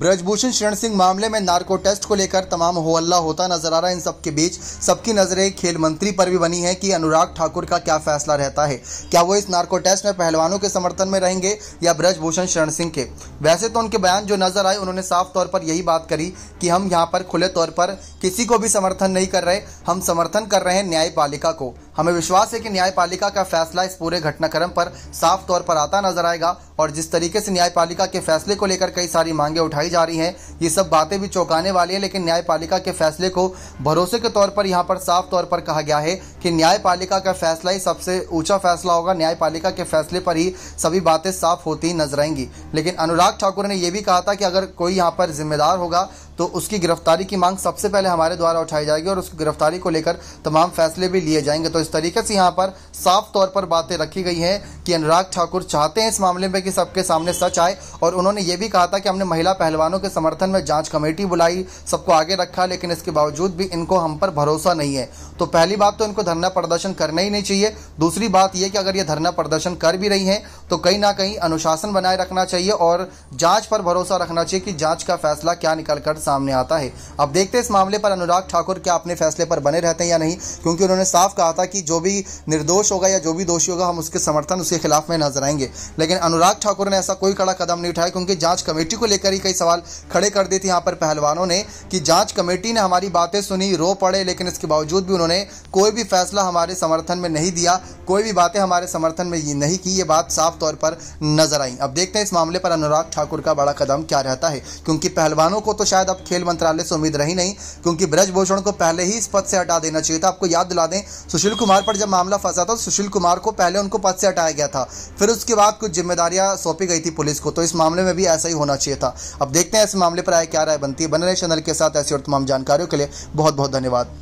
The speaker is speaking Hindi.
ब्रजभूषण शरण सिंह मामले में नार्को टेस्ट को लेकर तमाम हो हल्ला होता नजर आ रहा है इन सबके बीच सबकी नजरें खेल मंत्री पर भी बनी है कि अनुराग ठाकुर का क्या फैसला रहता है क्या वो इस नार्को टेस्ट में पहलवानों के समर्थन में रहेंगे या ब्रजभूषण शरण सिंह के वैसे तो उनके बयान जो नजर आए उन्होंने साफ तौर पर यही बात करी कि हम यहाँ पर खुले तौर पर किसी को भी समर्थन नहीं कर रहे हम समर्थन कर रहे हैं न्यायपालिका को हमें विश्वास है कि न्यायपालिका का फैसला इस पूरे घटनाक्रम पर साफ तौर पर आता नजर आएगा और जिस तरीके से न्यायपालिका के फैसले को लेकर कई सारी मांगे उठाई जा रही हैं ये सब बातें भी चौंकाने वाली है लेकिन न्यायपालिका के फैसले को भरोसे के तौर पर यहाँ पर साफ तौर पर कहा गया है कि न्यायपालिका का फैसला ही सबसे ऊंचा फैसला होगा न्यायपालिका के फैसले पर ही सभी बातें साफ होती नजर आएंगी लेकिन अनुराग ठाकुर ने यह भी कहा था कि अगर कोई यहाँ पर जिम्मेदार होगा तो उसकी गिरफ्तारी की मांग सबसे पहले हमारे द्वारा उठाई जाएगी और उसकी गिरफ्तारी को लेकर तमाम फैसले भी लिए जाएंगे तो इस तरीके से यहाँ पर साफ तौर पर बातें रखी गई हैं कि अनुराग ठाकुर चाहते हैं इस मामले में कि सबके सामने सच आए और उन्होंने ये भी कहा था कि हमने महिला पहलवानों के समर्थन में जांच कमेटी बुलाई सबको आगे रखा लेकिन इसके बावजूद भी इनको हम पर भरोसा नहीं है तो पहली बात तो इनको धरना प्रदर्शन करना ही नहीं चाहिए दूसरी बात यह कि अगर ये धरना प्रदर्शन कर भी रही है तो कहीं ना कहीं अनुशासन बनाए रखना चाहिए और जांच पर भरोसा रखना चाहिए कि जांच का फैसला क्या निकल कर सामने आता है अब देखते हैं इस मामले पर अनुराग ठाकुर क्या अपने फैसले पर बने रहते हैं या नहीं क्योंकि उन्होंने साफ कहा था कि जो भी निर्दोष होगा या जो भी दोषी होगा हम उसके समर्थन उसके खिलाफ में नजर आएंगे लेकिन अनुराग ठाकुर ने ऐसा कोई कड़ा कदम नहीं उठाया क्योंकि जांच कमेटी को लेकर ही कई सवाल खड़े कर दिए थे यहाँ पर पहलवानों ने कि जांच कमेटी ने हमारी बातें सुनी रो पड़े लेकिन इसके बावजूद भी उन्होंने कोई भी फैसला हमारे समर्थन में नहीं दिया कोई भी बातें हमारे समर्थन में नहीं की ये बात साफ तौर पर नजर आई अब देखते हैं इस मामले पर अनुराग ठाकुर का बड़ा कदम क्या रहता है क्योंकि पहलवानों को तो शायद अब खेल मंत्रालय से उम्मीद रही नहीं क्योंकि ब्रजभूषण को पहले ही इस पद से हटा देना चाहिए था आपको याद दिला दें सुशील कुमार पर जब मामला फंसा था तो सुशील कुमार को पहले उनको पद से हटाया गया था फिर उसके बाद कुछ जिम्मेदारियां सौंपी गई थी पुलिस को तो इस मामले में भी ऐसा ही होना चाहिए था अब देखते हैं इस मामले पर आए क्या राय बनती है बने रहे चैनल के साथ ऐसी और तमाम जानकारियों के लिए बहुत बहुत धन्यवाद